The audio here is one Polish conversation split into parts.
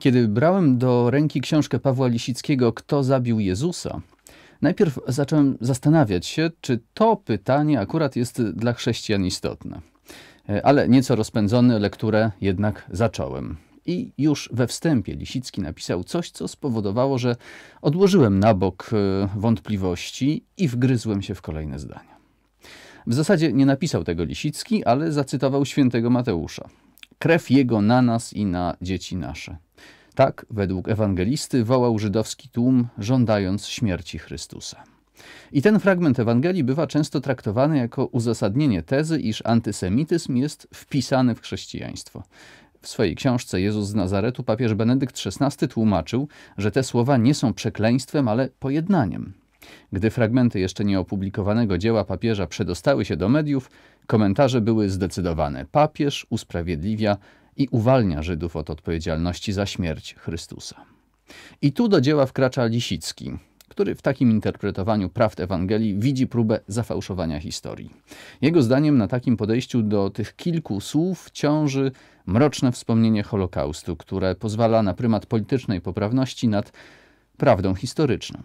Kiedy brałem do ręki książkę Pawła Lisickiego Kto zabił Jezusa, najpierw zacząłem zastanawiać się, czy to pytanie akurat jest dla chrześcijan istotne. E, ale nieco rozpędzony lekturę jednak zacząłem. I już we wstępie Lisicki napisał coś, co spowodowało, że odłożyłem na bok e, wątpliwości i wgryzłem się w kolejne zdania. W zasadzie nie napisał tego Lisicki, ale zacytował świętego Mateusza krew Jego na nas i na dzieci nasze. Tak, według ewangelisty, wołał żydowski tłum, żądając śmierci Chrystusa. I ten fragment Ewangelii bywa często traktowany jako uzasadnienie tezy, iż antysemityzm jest wpisany w chrześcijaństwo. W swojej książce Jezus z Nazaretu papież Benedykt XVI tłumaczył, że te słowa nie są przekleństwem, ale pojednaniem. Gdy fragmenty jeszcze nieopublikowanego dzieła papieża przedostały się do mediów, komentarze były zdecydowane. Papież usprawiedliwia i uwalnia Żydów od odpowiedzialności za śmierć Chrystusa. I tu do dzieła wkracza Lisicki, który w takim interpretowaniu prawd Ewangelii widzi próbę zafałszowania historii. Jego zdaniem na takim podejściu do tych kilku słów ciąży mroczne wspomnienie Holokaustu, które pozwala na prymat politycznej poprawności nad prawdą historyczną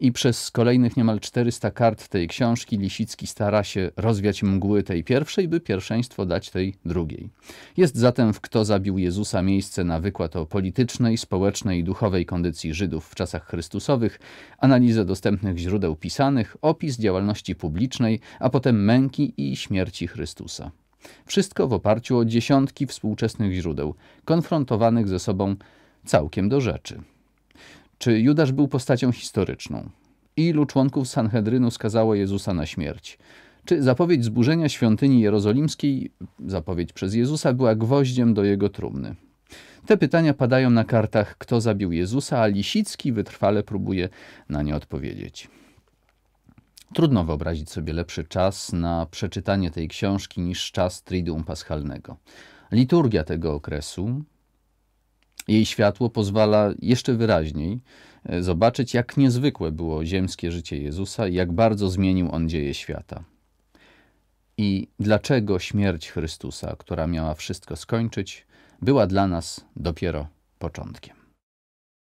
i przez kolejnych niemal 400 kart tej książki Lisicki stara się rozwiać mgły tej pierwszej, by pierwszeństwo dać tej drugiej. Jest zatem w Kto zabił Jezusa miejsce na wykład o politycznej, społecznej i duchowej kondycji Żydów w czasach chrystusowych, analizę dostępnych źródeł pisanych, opis działalności publicznej, a potem męki i śmierci Chrystusa. Wszystko w oparciu o dziesiątki współczesnych źródeł, konfrontowanych ze sobą całkiem do rzeczy. Czy Judasz był postacią historyczną? Ilu członków Sanhedrynu skazało Jezusa na śmierć? Czy zapowiedź zburzenia świątyni jerozolimskiej, zapowiedź przez Jezusa, była gwoździem do jego trumny? Te pytania padają na kartach Kto zabił Jezusa, a Lisicki wytrwale próbuje na nie odpowiedzieć. Trudno wyobrazić sobie lepszy czas na przeczytanie tej książki niż czas Triduum Paschalnego. Liturgia tego okresu, jej światło pozwala jeszcze wyraźniej e, zobaczyć, jak niezwykłe było ziemskie życie Jezusa i jak bardzo zmienił on dzieje świata. I dlaczego śmierć Chrystusa, która miała wszystko skończyć, była dla nas dopiero początkiem.